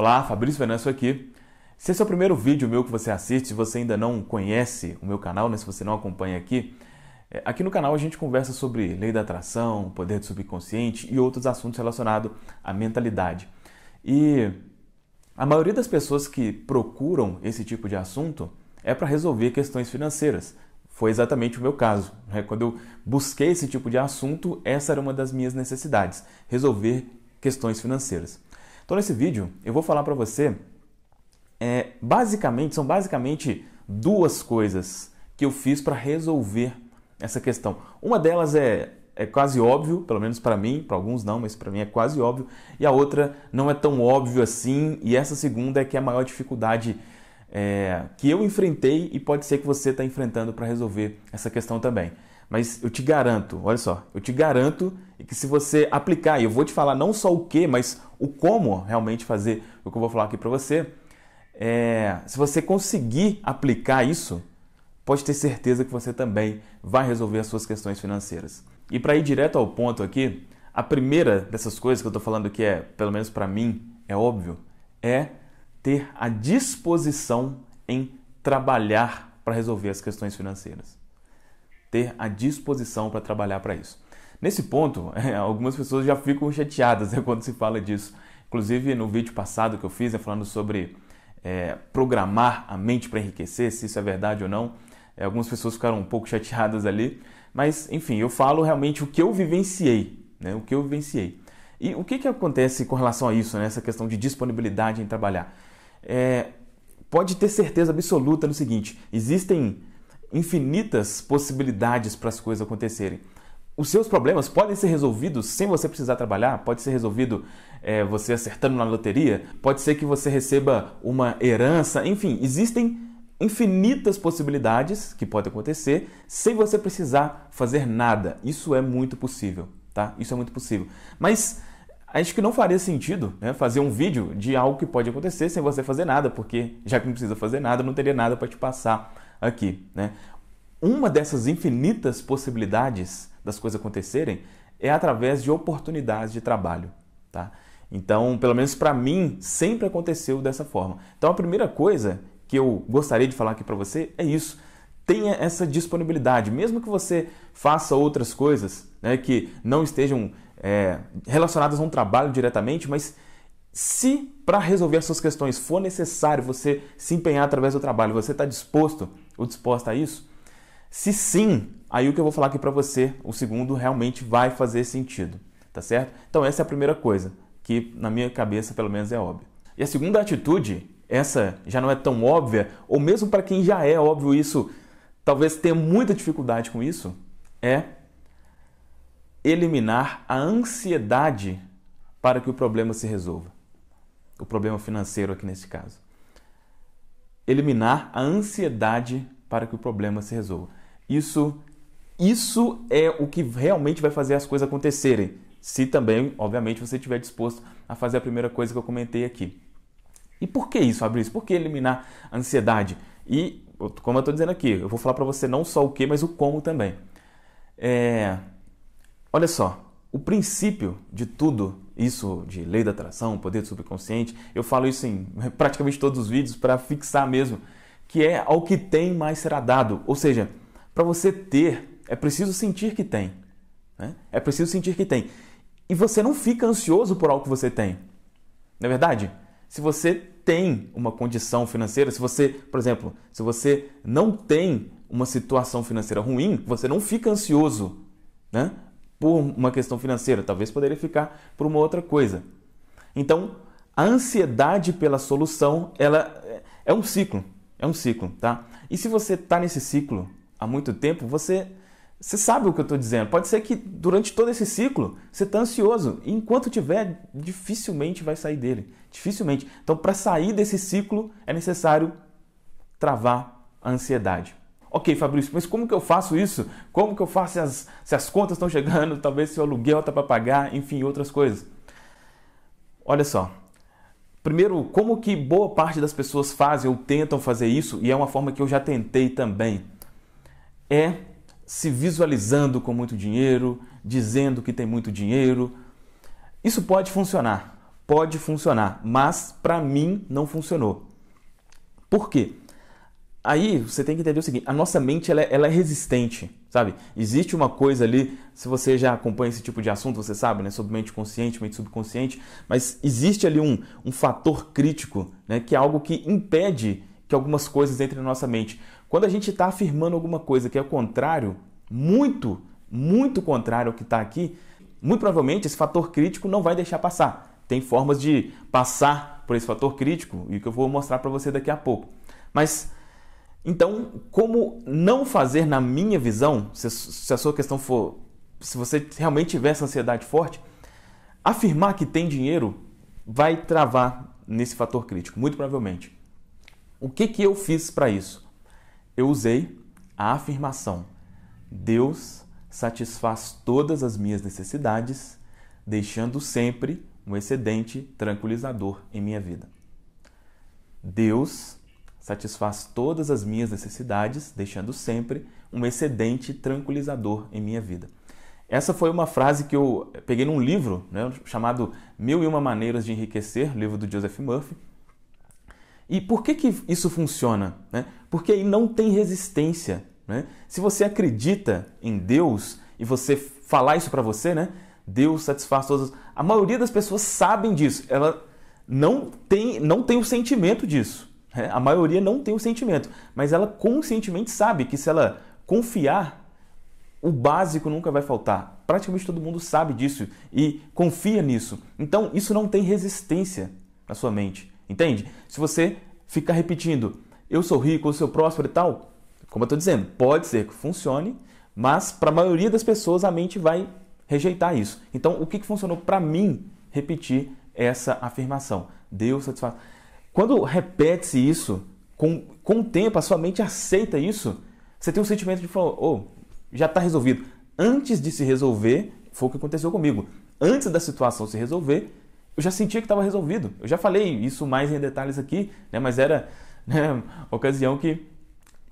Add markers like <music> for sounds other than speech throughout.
Olá, Fabrício Venâncio aqui. Se esse é o primeiro vídeo meu que você assiste, se você ainda não conhece o meu canal, né, se você não acompanha aqui, é, aqui no canal a gente conversa sobre lei da atração, poder do subconsciente e outros assuntos relacionados à mentalidade. E a maioria das pessoas que procuram esse tipo de assunto é para resolver questões financeiras. Foi exatamente o meu caso. Né? Quando eu busquei esse tipo de assunto, essa era uma das minhas necessidades: resolver questões financeiras. Então nesse vídeo eu vou falar para você, é, basicamente, são basicamente duas coisas que eu fiz para resolver essa questão. Uma delas é, é quase óbvio, pelo menos para mim, para alguns não, mas para mim é quase óbvio, e a outra não é tão óbvio assim, e essa segunda é que é a maior dificuldade é, que eu enfrentei e pode ser que você está enfrentando para resolver essa questão também. Mas eu te garanto, olha só, eu te garanto que se você aplicar, e eu vou te falar não só o que, mas o como realmente fazer o que eu vou falar aqui para você, é, se você conseguir aplicar isso, pode ter certeza que você também vai resolver as suas questões financeiras. E para ir direto ao ponto aqui, a primeira dessas coisas que eu estou falando que é, pelo menos para mim, é óbvio, é ter a disposição em trabalhar para resolver as questões financeiras. Ter a disposição para trabalhar para isso. Nesse ponto, <laughs> é, algumas pessoas já ficam chateadas <laughs> né, quando se fala disso. Inclusive, no vídeo passado que eu fiz, né, falando sobre é, programar a mente para enriquecer, se isso é verdade ou não, é, algumas pessoas ficaram um pouco <laughs> chateadas ali. Mas, enfim, eu falo realmente o que eu vivenciei, né, o que eu vivenciei. E o que, que acontece com relação a isso, né, essa questão de disponibilidade em trabalhar? É, pode ter certeza absoluta no seguinte: existem infinitas possibilidades para as coisas acontecerem os seus problemas podem ser resolvidos sem você precisar trabalhar, pode ser resolvido é, você acertando na loteria, pode ser que você receba uma herança, enfim, existem infinitas possibilidades que podem acontecer sem você precisar fazer nada. Isso é muito possível, tá? Isso é muito possível. Mas acho que não faria sentido né, fazer um vídeo de algo que pode acontecer sem você fazer nada, porque já que não precisa fazer nada, não teria nada para te passar aqui, né? Uma dessas infinitas possibilidades das coisas acontecerem é através de oportunidades de trabalho, tá? Então, pelo menos para mim, sempre aconteceu dessa forma. Então, a primeira coisa que eu gostaria de falar aqui para você é isso. Tenha essa disponibilidade, mesmo que você faça outras coisas né, que não estejam é, relacionadas a um trabalho diretamente, mas se para resolver as suas questões for necessário você se empenhar através do trabalho, você está disposto ou disposta a isso, se sim, aí o que eu vou falar aqui para você, o segundo realmente vai fazer sentido, tá certo? Então essa é a primeira coisa que na minha cabeça pelo menos é óbvio. E a segunda atitude, essa já não é tão óbvia, ou mesmo para quem já é óbvio isso, talvez tenha muita dificuldade com isso, é eliminar a ansiedade para que o problema se resolva. O problema financeiro aqui nesse caso. Eliminar a ansiedade para que o problema se resolva. Isso, isso é o que realmente vai fazer as coisas acontecerem. Se também, obviamente, você estiver disposto a fazer a primeira coisa que eu comentei aqui. E por que isso, Fabrício? Por que eliminar a ansiedade? E, como eu estou dizendo aqui, eu vou falar para você não só o que, mas o como também. É... Olha só, o princípio de tudo isso de lei da atração, poder do subconsciente, eu falo isso em praticamente todos os vídeos para fixar mesmo, que é ao que tem mais será dado. Ou seja, para você ter, é preciso sentir que tem. Né? É preciso sentir que tem. E você não fica ansioso por algo que você tem. Não é verdade? Se você tem uma condição financeira, se você, por exemplo, se você não tem uma situação financeira ruim, você não fica ansioso né? por uma questão financeira. Talvez poderia ficar por uma outra coisa. Então, a ansiedade pela solução, ela é, é um ciclo, é um ciclo, tá? E se você está nesse ciclo, há muito tempo, você, você sabe o que eu estou dizendo. Pode ser que durante todo esse ciclo você está ansioso. E enquanto tiver, dificilmente vai sair dele. Dificilmente. Então, para sair desse ciclo, é necessário travar a ansiedade. Ok, Fabrício, mas como que eu faço isso? Como que eu faço se as, se as contas estão chegando? <laughs> Talvez se o aluguel está para pagar, enfim, outras coisas. Olha só. Primeiro, como que boa parte das pessoas fazem ou tentam fazer isso, e é uma forma que eu já tentei também é se visualizando com muito dinheiro, dizendo que tem muito dinheiro. Isso pode funcionar, pode funcionar, mas para mim não funcionou. Por quê? Aí você tem que entender o seguinte: a nossa mente ela é, ela é, resistente, sabe? Existe uma coisa ali, se você já acompanha esse tipo de assunto, você sabe, né? Sobre mente consciente, mente subconsciente, mas existe ali um, um fator crítico, né? Que é algo que impede que algumas coisas entrem na nossa mente. Quando a gente está afirmando alguma coisa que é o contrário, muito, muito contrário ao que está aqui, muito provavelmente esse fator crítico não vai deixar passar. Tem formas de passar por esse fator crítico e que eu vou mostrar para você daqui a pouco. Mas então, como não fazer na minha visão, se, se a sua questão for, se você realmente tiver essa ansiedade forte, afirmar que tem dinheiro vai travar nesse fator crítico, muito provavelmente. O que que eu fiz para isso? eu usei a afirmação: Deus satisfaz todas as minhas necessidades, deixando sempre um excedente tranquilizador em minha vida. Deus satisfaz todas as minhas necessidades, deixando sempre um excedente tranquilizador em minha vida. Essa foi uma frase que eu peguei num livro né, chamado Mil e Uma Maneiras de Enriquecer, livro do Joseph Murphy, e por que, que isso funciona? Né? Porque aí não tem resistência. Né? Se você acredita em Deus e você falar isso para você, né? Deus satisfaz todas. As... A maioria das pessoas sabem disso. Ela não tem, não tem o sentimento disso. Né? A maioria não tem o sentimento, mas ela conscientemente sabe que se ela confiar, o básico nunca vai faltar. Praticamente todo mundo sabe disso e confia nisso. Então isso não tem resistência na sua mente. Entende? Se você ficar repetindo, eu sou rico, eu sou próspero e tal, como eu estou dizendo, pode ser que funcione, mas para a maioria das pessoas a mente vai rejeitar isso. Então, o que, que funcionou para mim repetir essa afirmação? Deus satisfaz. Quando repete-se isso, com, com o tempo a sua mente aceita isso, você tem um sentimento de falar, oh, já está resolvido. Antes de se resolver, foi o que aconteceu comigo. Antes da situação se resolver, eu já sentia que estava resolvido. Eu já falei isso mais em detalhes aqui, né? mas era <laughs> né, ocasião que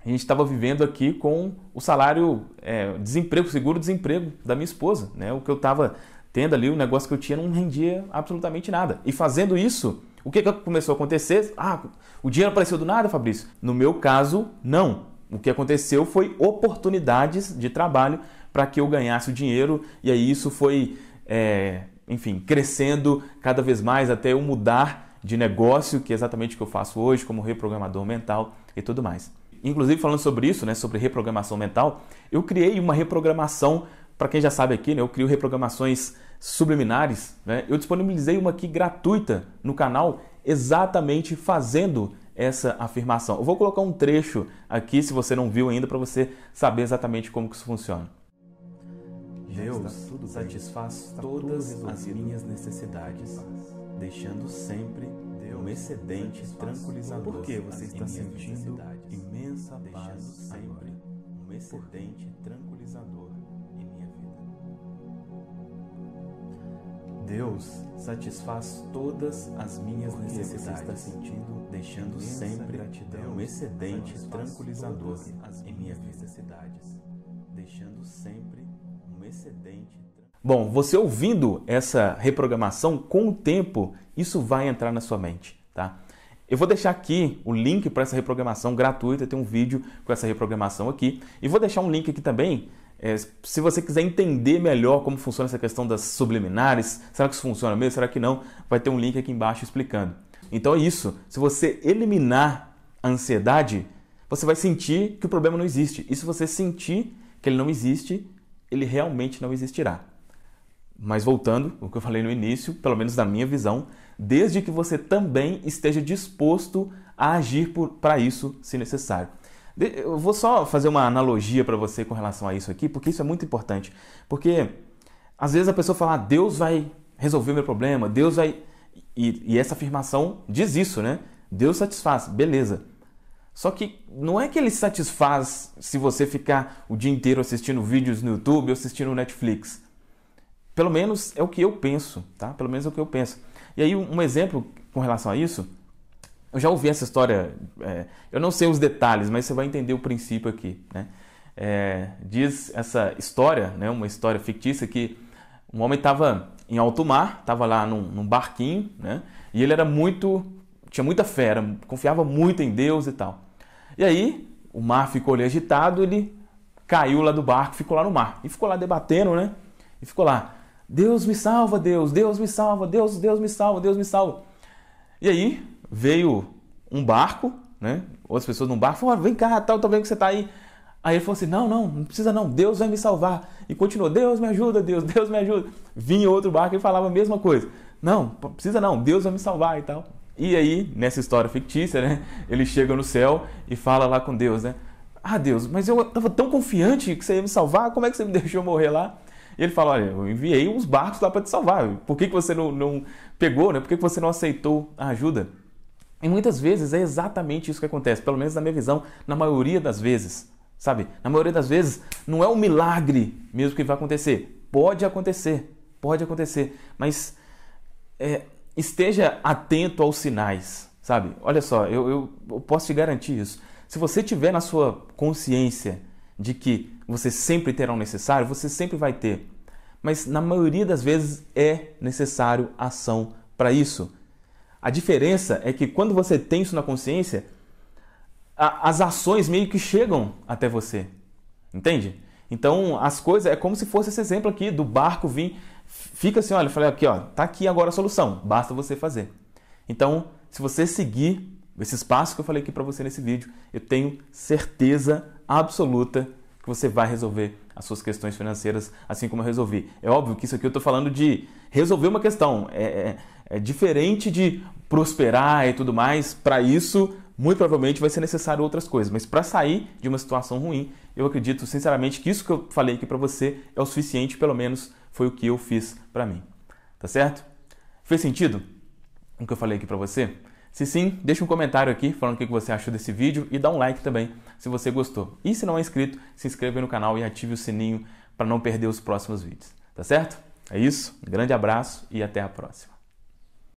a gente estava vivendo aqui com o salário é, desemprego, seguro-desemprego da minha esposa. Né? O que eu estava tendo ali, o negócio que eu tinha não rendia absolutamente nada. E fazendo isso, o que, que começou a acontecer? Ah, o dinheiro apareceu do nada, Fabrício? No meu caso, não. O que aconteceu foi oportunidades de trabalho para que eu ganhasse o dinheiro, e aí isso foi é, enfim, crescendo cada vez mais até eu mudar de negócio, que é exatamente o que eu faço hoje como reprogramador mental e tudo mais. Inclusive falando sobre isso, né, sobre reprogramação mental, eu criei uma reprogramação para quem já sabe aqui, né, eu crio reprogramações subliminares. Né, eu disponibilizei uma aqui gratuita no canal, exatamente fazendo essa afirmação. Eu vou colocar um trecho aqui, se você não viu ainda, para você saber exatamente como que isso funciona. Deus tá satisfaz tá todas as minhas necessidades, deixando sempre um excedente tranquilizador. Por que você está sentindo imensa paz sempre? Um excedente tranquilizador em minha vida. Deus satisfaz todas as minhas necessidades. está sentindo deixando sempre um excedente tranquilizador em minhas necessidades, deixando sempre excedente. Bom, você ouvindo essa reprogramação com o tempo, isso vai entrar na sua mente, tá? Eu vou deixar aqui o link para essa reprogramação gratuita, tem um vídeo com essa reprogramação aqui. E vou deixar um link aqui também, é, se você quiser entender melhor como funciona essa questão das subliminares, será que isso funciona mesmo, será que não? Vai ter um link aqui embaixo explicando. Então é isso, se você eliminar a ansiedade, você vai sentir que o problema não existe. E se você sentir que ele não existe, ele realmente não existirá. Mas voltando ao que eu falei no início, pelo menos na minha visão, desde que você também esteja disposto a agir para isso, se necessário. Eu vou só fazer uma analogia para você com relação a isso aqui, porque isso é muito importante. Porque às vezes a pessoa fala, ah, Deus vai resolver meu problema, Deus vai. E, e essa afirmação diz isso, né? Deus satisfaz, beleza. Só que não é que ele satisfaz se você ficar o dia inteiro assistindo vídeos no YouTube ou assistindo Netflix. Pelo menos é o que eu penso, tá? Pelo menos é o que eu penso. E aí um exemplo com relação a isso, eu já ouvi essa história, é, eu não sei os detalhes, mas você vai entender o princípio aqui, né? É, diz essa história, né, uma história fictícia, que um homem estava em alto mar, estava lá num, num barquinho, né, e ele era muito, tinha muita fé, era, confiava muito em Deus e tal. E aí o mar ficou ali agitado, ele caiu lá do barco, ficou lá no mar. E ficou lá debatendo, né? E ficou lá: Deus me salva, Deus, Deus me salva, Deus, Deus me salva, Deus me salva. E aí veio um barco, né? Outras pessoas num barco falaram: vem cá, tal, tô vendo que você tá aí. Aí ele falou assim: não, não, não precisa não, Deus vai me salvar. E continuou: Deus me ajuda, Deus, Deus me ajuda. Vinha outro barco e falava a mesma coisa: não, precisa não, Deus vai me salvar e tal. E aí, nessa história fictícia, né, ele chega no céu e fala lá com Deus, né? Ah, Deus, mas eu estava tão confiante que você ia me salvar, como é que você me <laughs> deixou morrer lá? E ele fala, olha, eu enviei uns barcos lá para te salvar, por que, que você não, não pegou, né? Por que, que você não aceitou a ajuda? E muitas vezes é exatamente isso que acontece, pelo menos na minha visão, na maioria das vezes, sabe? Na maioria das vezes, não é um milagre mesmo que vai acontecer. Pode acontecer, pode acontecer, mas é, esteja atento aos sinais, sabe? Olha só, eu, eu, eu posso te garantir isso. Se você tiver na sua consciência de que você sempre terá um necessário, você sempre vai ter. Mas na maioria das vezes é necessário ação para isso. A diferença é que quando você tem isso na consciência, a, as ações meio que chegam até você. Entende? Então, as coisas é como se fosse esse exemplo aqui do barco vir fica assim, olha, eu falei aqui, ó, tá aqui agora a solução, basta você fazer. Então, se você seguir esses passos que eu falei aqui para você nesse vídeo, eu tenho certeza absoluta que você vai resolver as suas questões financeiras assim como eu resolvi. É óbvio que isso aqui eu estou falando de resolver uma questão, é, é, é diferente de prosperar e tudo mais. Para isso, muito provavelmente vai ser necessário outras coisas. Mas para sair de uma situação ruim, eu acredito sinceramente que isso que eu falei aqui para você é o suficiente, pelo menos foi o que eu fiz para mim. Tá certo? Fez sentido o que eu falei aqui para você? Se sim, deixa um comentário aqui falando o que você achou desse vídeo e dá um like também se você gostou. E se não é inscrito, se inscreva no canal e ative o sininho para não perder os próximos vídeos. Tá certo? É isso, um grande abraço e até a próxima.